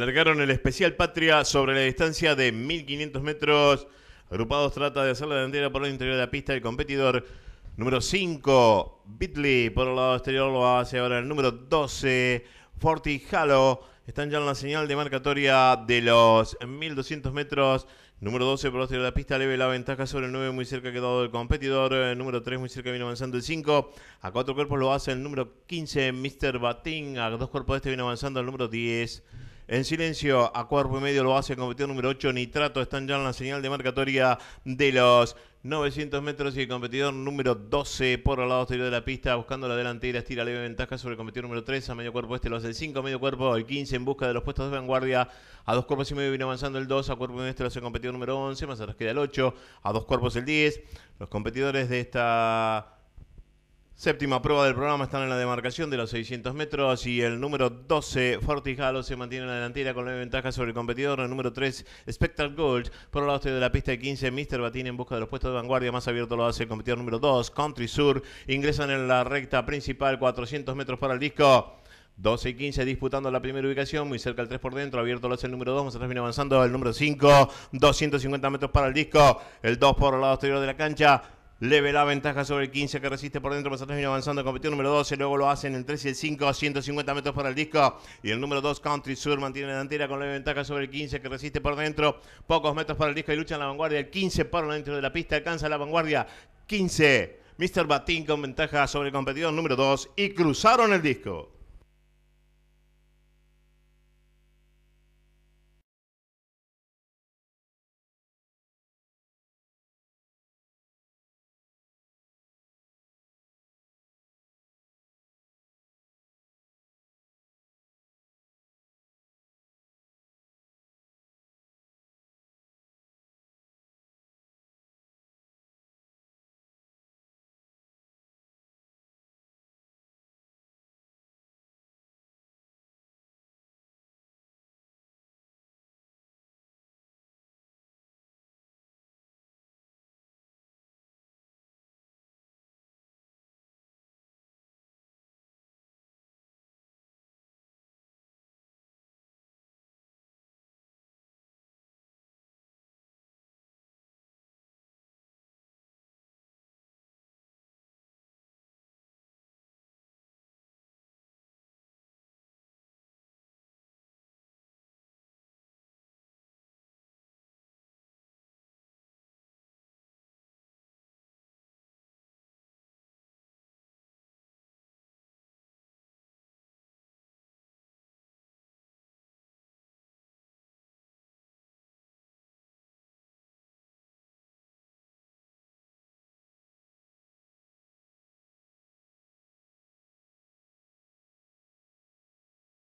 largaron el especial Patria sobre la distancia de 1500 metros. Agrupados trata de hacer la delantera por el interior de la pista. El competidor número 5, Bitley, por el lado exterior lo hace ahora el número 12, Forty Halo. Están ya en la señal de marcatoria de los 1200 metros. Número 12 por el exterior de la pista, leve la ventaja sobre el 9, muy cerca ha quedado el competidor. número 3, muy cerca viene avanzando el 5. A cuatro cuerpos lo hace el número 15, Mr. Batín. A dos cuerpos de este viene avanzando el número 10. En silencio, a cuerpo y medio lo hace el competidor número 8, Nitrato. Están ya en la señal de marcatoria de los 900 metros y el competidor número 12 por el lado exterior de la pista, buscando la delantera, estira leve ventaja sobre el competidor número 3. A medio cuerpo este lo hace el 5, a medio cuerpo el 15 en busca de los puestos de vanguardia. A dos cuerpos y medio viene avanzando el 2, a cuerpo y medio este lo hace el competidor número 11, más atrás queda el 8, a dos cuerpos el 10. Los competidores de esta Séptima prueba del programa están en la demarcación de los 600 metros y el número 12, Fortijalo, se mantiene en la delantera con nueve ventajas sobre el competidor. El número 3, Spectral Gold, por el lado de la pista de 15, Mr. Batín en busca de los puestos de vanguardia. Más abierto lo hace el competidor número 2, Country Sur. Ingresan en la recta principal, 400 metros para el disco. 12 y 15 disputando la primera ubicación, muy cerca el 3 por dentro, abierto lo hace el número 2, más atrás viene avanzando el número 5, 250 metros para el disco, el 2 por el lado exterior de la cancha, le la ventaja sobre el 15 que resiste por dentro. Mazatlán viene avanzando en competidor número 12. Luego lo hacen el 3 y el 5. 150 metros para el disco. Y el número 2, Country Sur, mantiene la delantera con leve ventaja sobre el 15 que resiste por dentro. Pocos metros para el disco y lucha en la vanguardia. El 15 para dentro de la pista. Alcanza la vanguardia. 15. Mr. Batín con ventaja sobre el competidor número 2. Y cruzaron el disco.